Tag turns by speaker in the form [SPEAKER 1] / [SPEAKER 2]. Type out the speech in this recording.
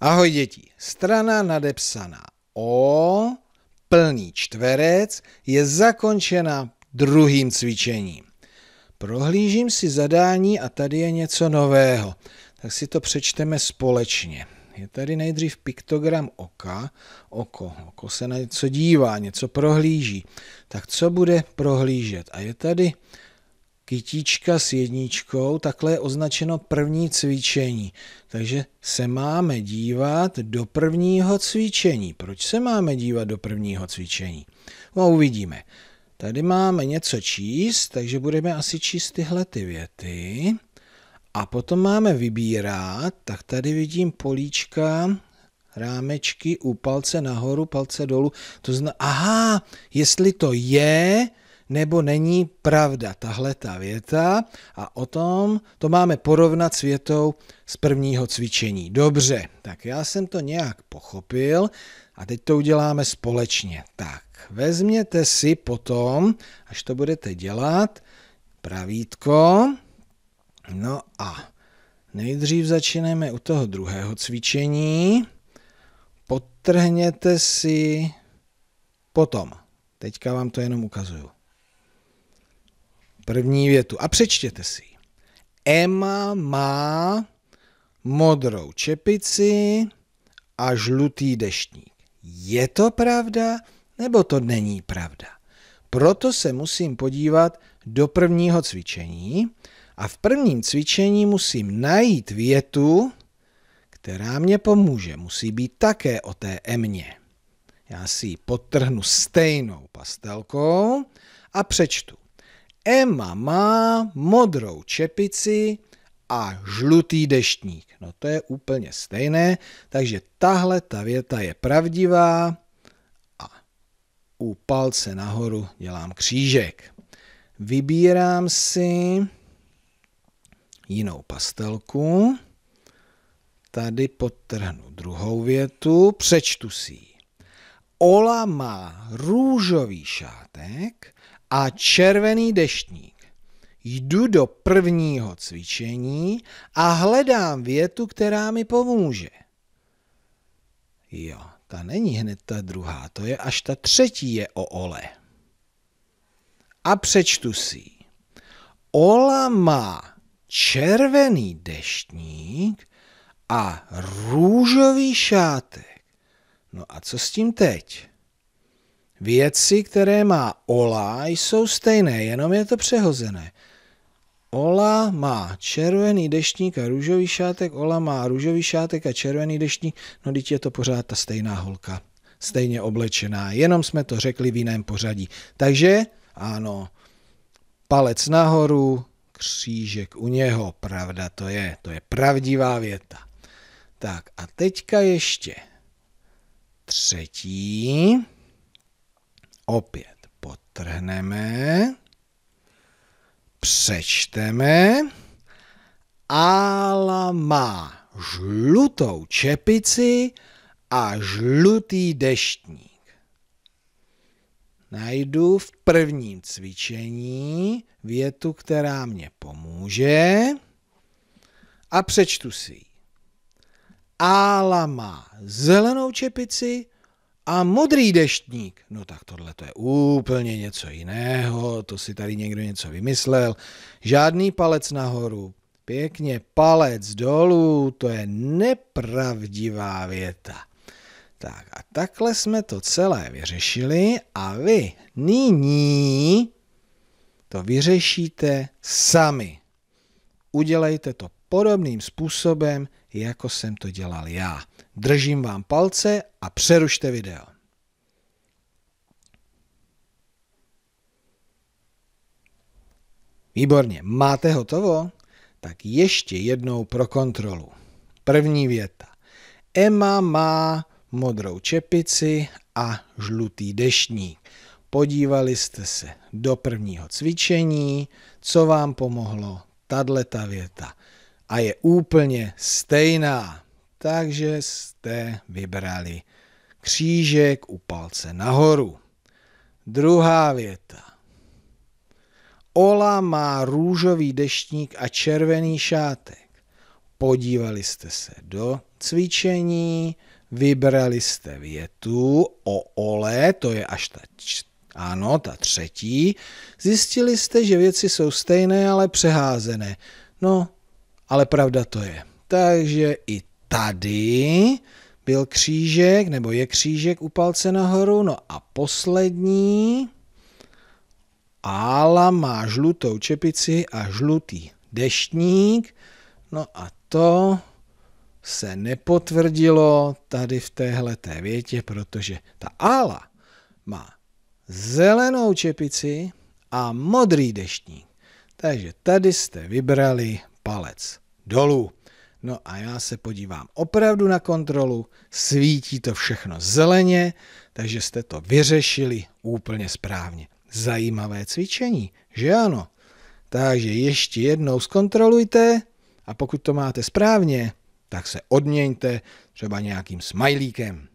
[SPEAKER 1] Ahoj děti, strana nadepsaná O, plný čtverec, je zakončena druhým cvičením. Prohlížím si zadání a tady je něco nového. Tak si to přečteme společně. Je tady nejdřív piktogram oka. Oko. Oko se na něco dívá, něco prohlíží. Tak co bude prohlížet? A je tady kytíčka s jedničkou, takhle je označeno první cvičení. Takže se máme dívat do prvního cvičení. Proč se máme dívat do prvního cvičení? No uvidíme. Tady máme něco číst, takže budeme asi číst tyhle ty věty. A potom máme vybírat, tak tady vidím políčka, rámečky u palce nahoru, palce dolů. To zna, aha, jestli to je, nebo není pravda tahle ta věta a o tom to máme porovnat s větou z prvního cvičení. Dobře, tak já jsem to nějak pochopil a teď to uděláme společně. Tak, vezměte si potom, až to budete dělat, pravítko, no a nejdřív začínáme u toho druhého cvičení, Potrhněte si potom. Teďka vám to jenom ukazuju první větu a přečtěte si Emma má modrou čepici a žlutý deštník. Je to pravda nebo to není pravda? Proto se musím podívat do prvního cvičení a v prvním cvičení musím najít větu, která mě pomůže. Musí být také o té emně. Já si ji podtrhnu stejnou pastelkou a přečtu. Emma má modrou čepici a žlutý deštník. No to je úplně stejné, takže tahle ta věta je pravdivá a u palce nahoru dělám křížek. Vybírám si jinou pastelku, tady potrhnu druhou větu, přečtu si ji. Ola má růžový šátek a červený deštník. Jdu do prvního cvičení a hledám větu, která mi pomůže. Jo, ta není hned ta druhá, to je až ta třetí je o ole. A přečtu si Ola má červený deštník a růžový šátek. No a co s tím teď? Věci, které má Ola, jsou stejné, jenom je to přehozené. Ola má červený deštník a růžový šátek, Ola má růžový šátek a červený deštník, no teď je to pořád ta stejná holka, stejně oblečená, jenom jsme to řekli v jiném pořadí. Takže ano, palec nahoru, křížek u něho, pravda to je, to je pravdivá věta. Tak a teďka ještě třetí opět potrhneme, přečteme. Ála má žlutou čepici a žlutý deštník. Najdu v prvním cvičení větu, která mě pomůže a přečtu si ji. Ála má zelenou čepici a modrý deštník. No tak tohle to je úplně něco jiného, to si tady někdo něco vymyslel. Žádný palec nahoru, pěkně palec dolů, to je nepravdivá věta. Tak a takhle jsme to celé vyřešili a vy nyní to vyřešíte sami. Udělejte to podobným způsobem, jako jsem to dělal já. Držím vám palce a přerušte video. Výborně, máte hotovo? Tak ještě jednou pro kontrolu. První věta. Emma má modrou čepici a žlutý deštník. Podívali jste se do prvního cvičení, co vám pomohlo tato věta a je úplně stejná. Takže jste vybrali křížek u palce nahoru. Druhá věta. Ola má růžový deštník a červený šátek. Podívali jste se do cvičení, vybrali jste větu o ole, to je až ta ano, ta třetí. Zjistili jste, že věci jsou stejné, ale přeházené. No, ale pravda to je. Takže i tady byl křížek, nebo je křížek u palce nahoru, no a poslední. Ála má žlutou čepici a žlutý deštník, no a to se nepotvrdilo tady v téhle té větě, protože ta ála má zelenou čepici a modrý deštník. Takže tady jste vybrali palec dolů. No a já se podívám opravdu na kontrolu, svítí to všechno zeleně, takže jste to vyřešili úplně správně. Zajímavé cvičení, že ano? Takže ještě jednou zkontrolujte a pokud to máte správně, tak se odměňte třeba nějakým smajlíkem.